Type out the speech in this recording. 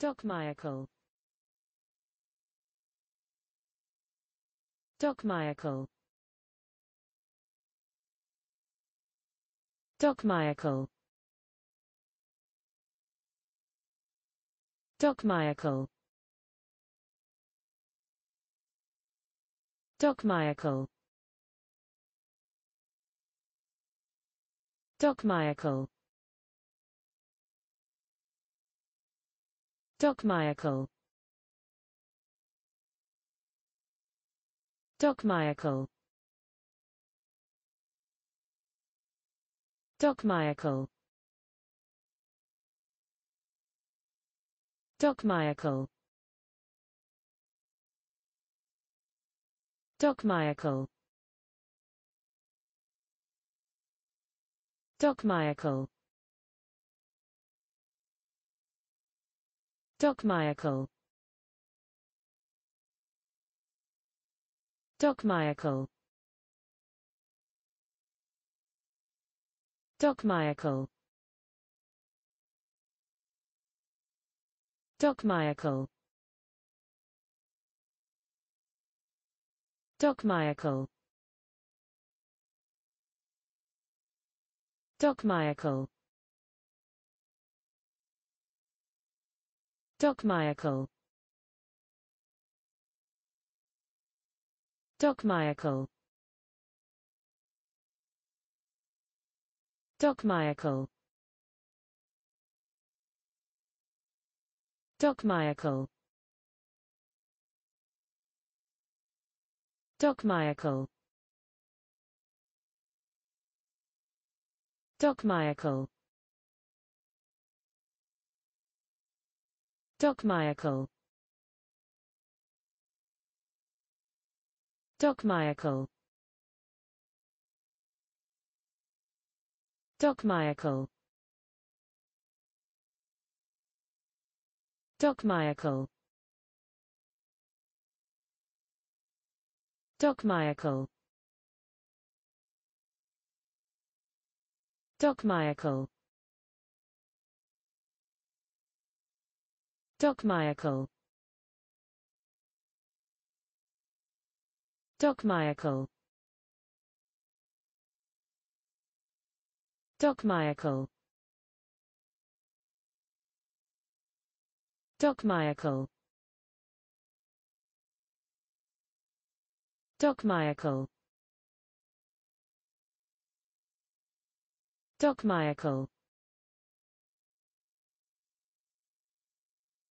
Doc Doc Michael. Michael. Doc Michael. Doc Michael. Doc Michael. Doc Doc Michael. Michael. Doc Michael. Doc Michael. Doc Michael. Dochmiacal Dochmiacal Dochmiacal Dochmiacal Dochmiacal Dochmiacal Dochmiacal Dochmiacal Dochmiacal Dochmiacal Dochmiacal Dochmiacal Dochmiacal Dochmiacal Dochmiacal Dochmiacal Dochmiacal Dochmiacal Dochmiacal Dochmiacal Dochmiacal Dochmiacal Dochmiacal Dochmiacal